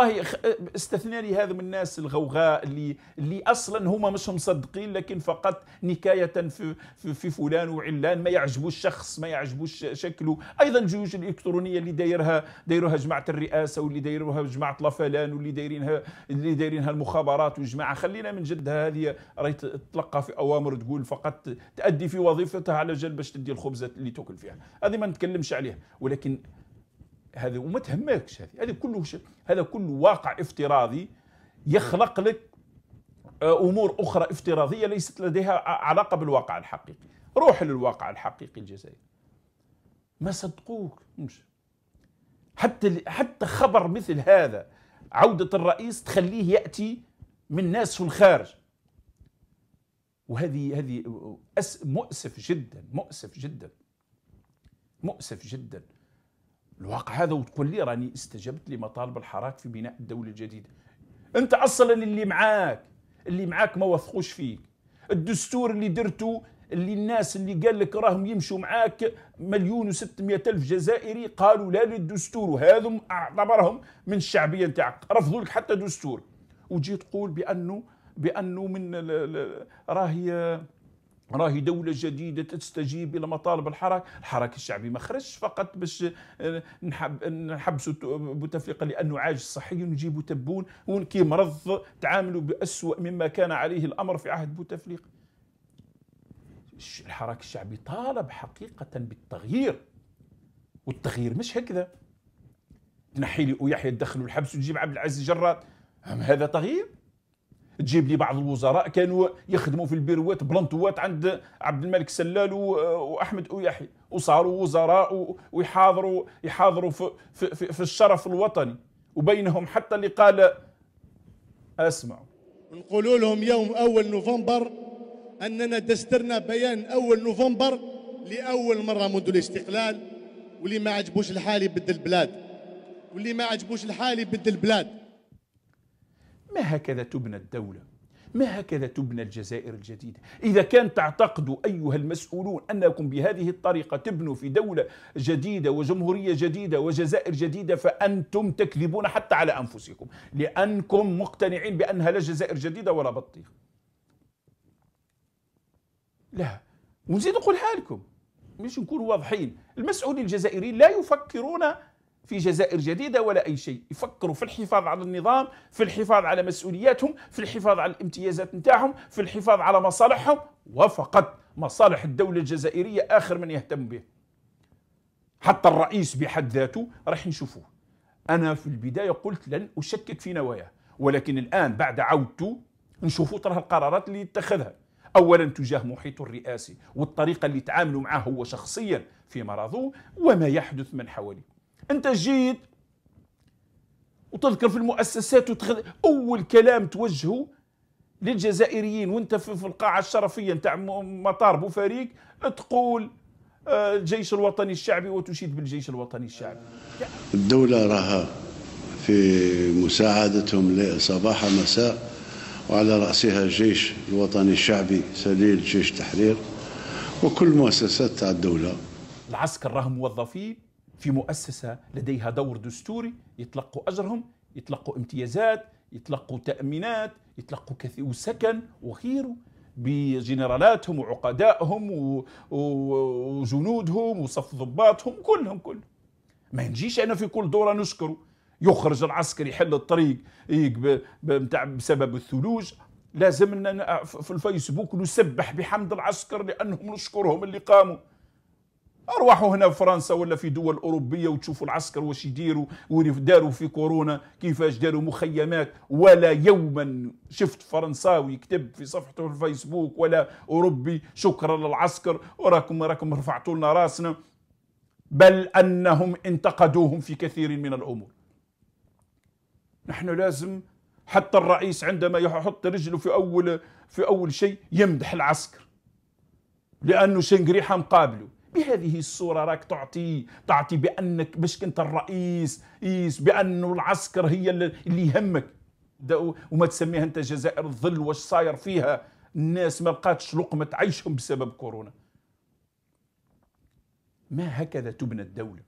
والله استثناني هذا من الناس الغوغاء اللي اللي اصلا هما مش مصدقين لكن فقط نكايه في, في, في فلان وعلان ما يعجبوش شخص ما يعجبوش شكله ايضا الجيوش الالكترونيه اللي دايرها دايروها جماعه الرئاسه واللي دايروها جماعه لافلان واللي دايرينها اللي دايرينها المخابرات وجماعه خلينا من جدها هذه راهي تتلقى في اوامر تقول فقط تادي في وظيفتها على جال باش تدي الخبزه اللي تاكل فيها هذه ما نتكلمش عليها ولكن هذا وما تهمكش هذه هذا كله هذا كله واقع افتراضي يخلق لك آه، امور اخرى افتراضيه ليست لديها علاقه بالواقع الحقيقي روح للواقع الحقيقي الجزائري ما صدقوك مش حتى حتى خبر مثل هذا عوده الرئيس تخليه ياتي من ناس في الخارج وهذه هذه مؤسف جدا مؤسف جدا مؤسف جدا الواقع هذا وتقول لي راني استجبت لمطالب الحراك في بناء الدوله الجديده انت اصلا اللي معاك اللي معاك ما وثقوش فيك الدستور اللي درته اللي الناس اللي قال لك راهم يمشوا معاك مليون و ألف جزائري قالوا لا للدستور وهذم اعتبرهم من الشعبية نتاعك رفضوا لك حتى دستور وجيت تقول بأنه بأنه من راهي راهي دولة جديدة تستجيب إلى مطالب الحركة، الحراك الشعبي ما خرجش فقط باش آه، نحب نحبسوا بوتفليقة لأنه عاجز صحيا ونجيبوا تبون وكي مرض تعاملوا بأسوأ مما كان عليه الأمر في عهد بوتفليقة. الحراك الشعبي طالب حقيقة بالتغيير والتغيير مش هكذا تنحي لي ويحيى تدخلوا الحبس وتجيب عبد العزيز جرات هذا تغيير تجيب لي بعض الوزراء كانوا يخدموا في البيروات بلانتوات عند عبد الملك سلال واحمد اوياحي وصاروا وزراء ويحاضروا يحاضروا في, في, في, الشرف الوطني وبينهم حتى اللي قال اسمعوا نقول لهم يوم اول نوفمبر اننا دسترنا بيان اول نوفمبر لاول مره منذ الاستقلال واللي ما عجبوش الحال يبدل البلاد واللي ما عجبوش الحال يبدل البلاد ما هكذا تبنى الدولة ما هكذا تبنى الجزائر الجديدة إذا كان تعتقدوا أيها المسؤولون أنكم بهذه الطريقة تبنوا في دولة جديدة وجمهورية جديدة وجزائر جديدة فأنتم تكذبون حتى على أنفسكم لأنكم مقتنعين بأنها لا جزائر جديدة ولا بطيخ لا ونزيد نقولها لكم مش نكون واضحين المسؤولين الجزائريين لا يفكرون في جزائر جديدة ولا أي شيء يفكروا في الحفاظ على النظام في الحفاظ على مسؤولياتهم في الحفاظ على الامتيازات نتاعهم في الحفاظ على مصالحهم وفقط مصالح الدولة الجزائرية آخر من يهتم به حتى الرئيس بحد ذاته راح نشوفوه أنا في البداية قلت لن أشكك في نواياه ولكن الآن بعد عودته نشوفوا ترى القرارات اللي يتخذها اولا تجاه محيطه الرئاسي والطريقه اللي تعاملوا معه هو شخصيا في مرضه وما يحدث من حواليه انت جيت وتذكر في المؤسسات وتخذ اول كلام توجهه للجزائريين وانت في القاعه الشرفيه نتاع مطار بوفاريك تقول آه، الجيش الوطني الشعبي وتشيد بالجيش الوطني الشعبي الدولة راها في مساعدتهم صباح مساء وعلى رأسها الجيش الوطني الشعبي سليل جيش تحرير وكل مؤسسات تاع الدولة العسكر راهم موظفين في مؤسسة لديها دور دستوري يتلقوا أجرهم يتلقوا امتيازات يتلقوا تأمينات يتلقوا كثير وسكن وغيره بجنرالاتهم وعقدائهم وجنودهم وصف ضباطهم كلهم كلهم ما نجيش انا في كل دوره نشكره يخرج العسكر يحل الطريق بسبب الثلوج لازم في الفيسبوك نسبح بحمد العسكر لانهم نشكرهم اللي قاموا اروحوا هنا في فرنسا ولا في دول اوروبيه وتشوفوا العسكر واش يديروا داروا في كورونا كيفاش داروا مخيمات ولا يوما شفت فرنساوي يكتب في صفحته في الفيسبوك ولا اوروبي شكرا للعسكر وراكم راكم رفعتوا لنا راسنا بل انهم انتقدوهم في كثير من الامور نحن لازم حتى الرئيس عندما يحط رجله في اول في اول شيء يمدح العسكر لانه شنقريحه مقابله بهذه الصورة راك تعطي تعطي بأنك باش كنت الرئيس إيس بأنه العسكر هي اللي يهمك وما تسميها أنت جزائر الظل واش صاير فيها الناس ما لقاتش لقمة عيشهم بسبب كورونا ما هكذا تبنى الدولة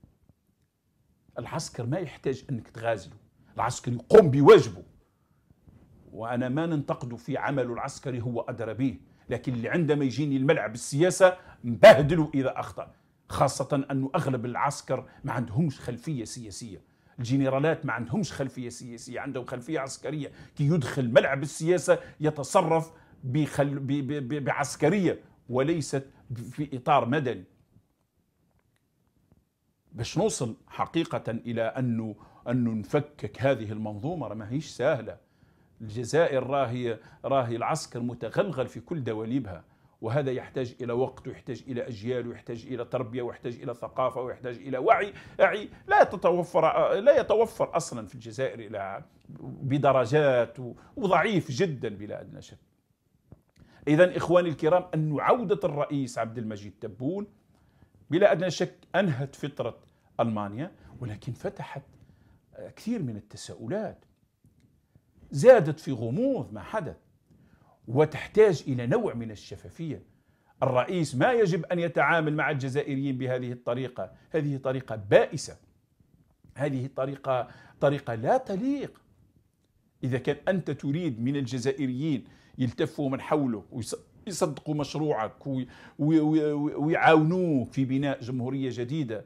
العسكر ما يحتاج أنك تغازله العسكر يقوم بواجبه وأنا ما ننتقده في عمله العسكري هو أدرى به لكن اللي عندما يجيني الملعب السياسة مبهدله إذا أخطأ خاصة أنه أغلب العسكر ما عندهمش خلفية سياسية الجنرالات ما عندهمش خلفية سياسية عندهم خلفية عسكرية كي يدخل ملعب السياسة يتصرف بخل... ب... ب... بعسكرية وليست في إطار مدني باش نوصل حقيقة إلى أنه أنه نفكك هذه المنظومة ما هيش سهلة الجزائر راهي راهي العسكر متغلغل في كل دواليبها وهذا يحتاج الى وقت ويحتاج الى اجيال ويحتاج الى تربيه ويحتاج الى ثقافه ويحتاج الى وعي أعي لا تتوفر لا يتوفر اصلا في الجزائر الى بدرجات وضعيف جدا بلا ادنى شك. اذا اخواني الكرام ان عوده الرئيس عبد المجيد تبون بلا ادنى شك انهت فتره المانيا ولكن فتحت كثير من التساؤلات زادت في غموض ما حدث وتحتاج إلى نوع من الشفافية الرئيس ما يجب أن يتعامل مع الجزائريين بهذه الطريقة هذه طريقة بائسة هذه طريقة, طريقة لا تليق إذا كان أنت تريد من الجزائريين يلتفوا من حوله ويصدقوا مشروعك ويعاونوه في بناء جمهورية جديدة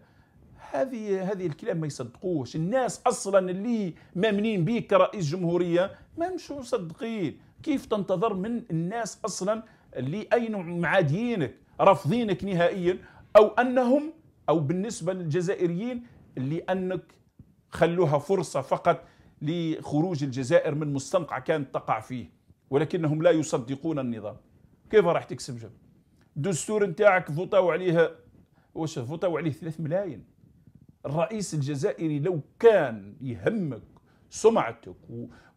هذه هذه الكلام ما يصدقوش الناس اصلا اللي مامنين بيك كرئيس جمهوريه ما مش مصدقين كيف تنتظر من الناس اصلا اللي اي معاديينك رافضينك نهائيا او انهم او بالنسبه للجزائريين اللي انك خلوها فرصه فقط لخروج الجزائر من مستنقع كانت تقع فيه ولكنهم لا يصدقون النظام كيف راح تكسب جب الدستور نتاعك فوطاو عليه واش فوطاو عليه 3 ملايين الرئيس الجزائري لو كان يهمك سمعتك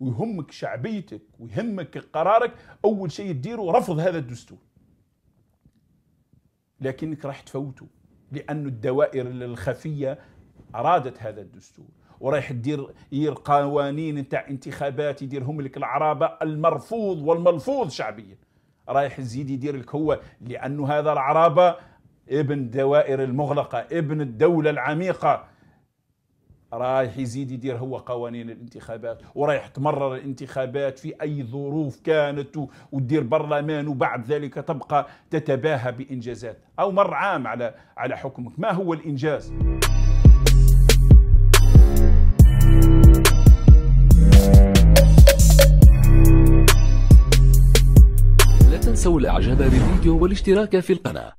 ويهمك شعبيتك ويهمك قرارك أول شيء تديره رفض هذا الدستور لكنك راح تفوته لأن الدوائر الخفية أرادت هذا الدستور ورايح تدير يير قوانين نتاع انتخابات يديرهم لك العرابة المرفوض والملفوظ شعبيا رايح يزيد يدير لك هو لأنه هذا العرابة ابن الدوائر المغلقة ابن الدولة العميقة رايح يزيد يدير هو قوانين الانتخابات ورايح تمرر الانتخابات في أي ظروف كانت وتدير برلمان وبعد ذلك تبقى تتباهى بإنجازات أو مر عام على على حكمك ما هو الإنجاز؟ لا تنسوا الإعجاب بالفيديو والاشتراك في القناة